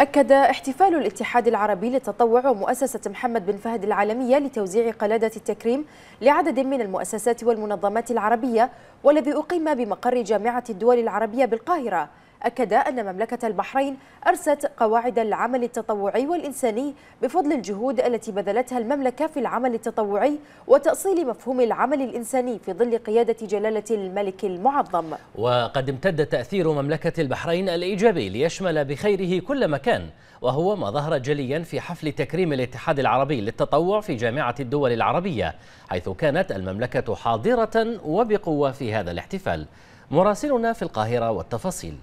أكد احتفال الاتحاد العربي للتطوع ومؤسسة محمد بن فهد العالمية لتوزيع قلادة التكريم لعدد من المؤسسات والمنظمات العربية والذي أقيم بمقر جامعة الدول العربية بالقاهرة أكد أن مملكة البحرين أرست قواعد العمل التطوعي والإنساني بفضل الجهود التي بذلتها المملكة في العمل التطوعي وتأصيل مفهوم العمل الإنساني في ظل قيادة جلالة الملك المعظم وقد امتد تأثير مملكة البحرين الإيجابي ليشمل بخيره كل مكان وهو ما ظهر جليا في حفل تكريم الاتحاد العربي للتطوع في جامعة الدول العربية حيث كانت المملكة حاضرة وبقوة في هذا الاحتفال مراسلنا في القاهرة والتفاصيل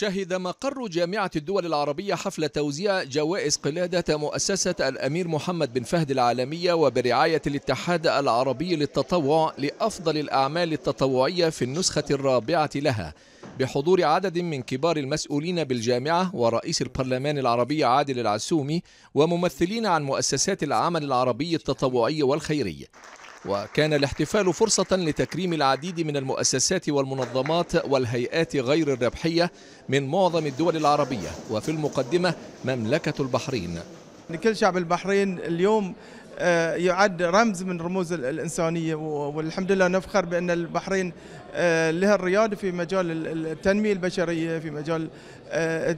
شهد مقر جامعة الدول العربية حفل توزيع جوائز قلادة مؤسسة الأمير محمد بن فهد العالمية وبرعاية الاتحاد العربي للتطوع لأفضل الأعمال التطوعية في النسخة الرابعة لها بحضور عدد من كبار المسؤولين بالجامعة ورئيس البرلمان العربي عادل العسومي وممثلين عن مؤسسات العمل العربي التطوعي والخيري وكان الاحتفال فرصة لتكريم العديد من المؤسسات والمنظمات والهيئات غير الربحية من معظم الدول العربية وفي المقدمة مملكة البحرين لكل شعب البحرين اليوم آه، يعد رمز من رموز الإنسانية والحمد لله نفخر بأن البحرين آه، لها الريادة في مجال التنمية البشرية في مجال آه،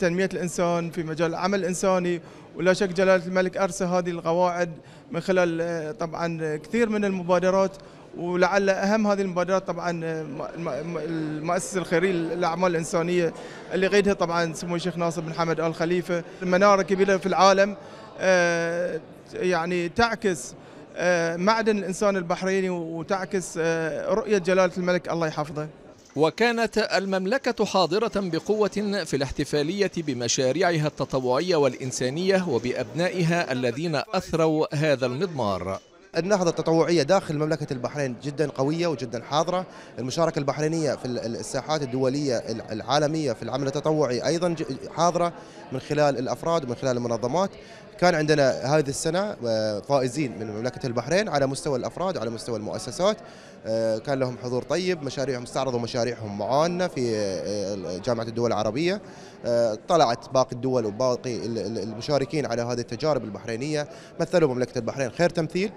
تنمية الإنسان في مجال العمل الإنساني ولا شك جلالة الملك أرسى هذه القواعد من خلال طبعا كثير من المبادرات ولعل اهم هذه المبادرات طبعا المؤسسه الخيريه للاعمال الانسانيه اللي قيدها طبعا سمو الشيخ ناصر بن حمد ال خليفه مناره كبيره في العالم يعني تعكس آه، معدن الإنسان البحريني وتعكس آه، رؤية جلالة الملك الله يحفظه وكانت المملكة حاضرة بقوة في الاحتفالية بمشاريعها التطوعية والإنسانية وبأبنائها الذين أثروا هذا المضمار النهضة التطوعية داخل مملكة البحرين جدا قوية وجدا حاضرة المشاركة البحرينية في الساحات الدولية العالمية في العمل التطوعي أيضا حاضرة من خلال الأفراد ومن خلال المنظمات كان عندنا هذه السنة آه، فائزين من مملكة البحرين على مستوى الأفراد وعلى مستوى المؤسسات آه، كان لهم حضور طيب مشاريعهم استعرضوا مشاريعهم معانا في آه، جامعة الدول العربية طلعت باقي الدول وباقي المشاركين على هذه التجارب البحرينية مثلوا مملكة البحرين خير تمثيل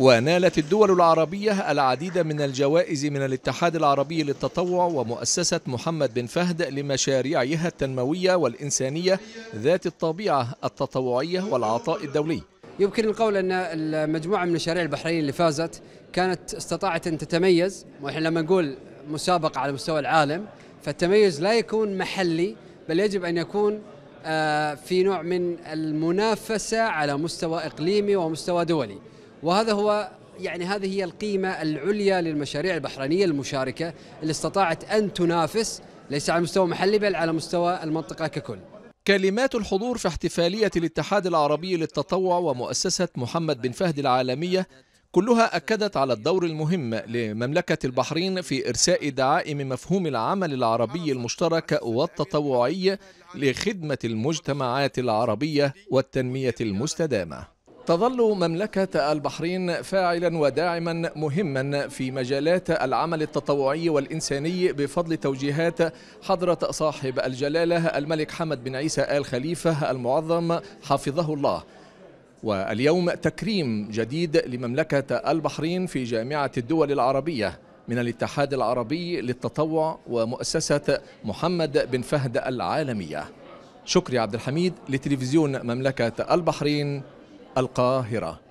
ونالت الدول العربية العديد من الجوائز من الاتحاد العربي للتطوع ومؤسسة محمد بن فهد لمشاريعها التنموية والإنسانية ذات الطبيعة التطوعية والعطاء الدولي يمكن القول أن المجموعة من المشاريع البحرينية اللي فازت كانت استطاعت أن تتميز وإحنا لما نقول مسابقة على مستوى العالم فالتميز لا يكون محلي بل يجب أن يكون آه، في نوع من المنافسة على مستوى إقليمي ومستوى دولي وهذا هو يعني هذه هي القيمة العليا للمشاريع البحرينية المشاركة اللي استطاعت أن تنافس ليس على مستوى محلي بل على مستوى المنطقة ككل كلمات الحضور في احتفالية الاتحاد العربي للتطوع ومؤسسة محمد بن فهد العالمية كلها أكدت على الدور المهم لمملكة البحرين في إرساء دعائم مفهوم العمل العربي المشترك والتطوعي لخدمة المجتمعات العربية والتنمية المستدامة تظل مملكة البحرين فاعلا وداعما مهما في مجالات العمل التطوعي والإنساني بفضل توجيهات حضرة صاحب الجلالة الملك حمد بن عيسى آل خليفة المعظم حفظه الله واليوم تكريم جديد لمملكة البحرين في جامعة الدول العربية من الاتحاد العربي للتطوع ومؤسسة محمد بن فهد العالمية شكري عبد الحميد لتلفزيون مملكة البحرين القاهرة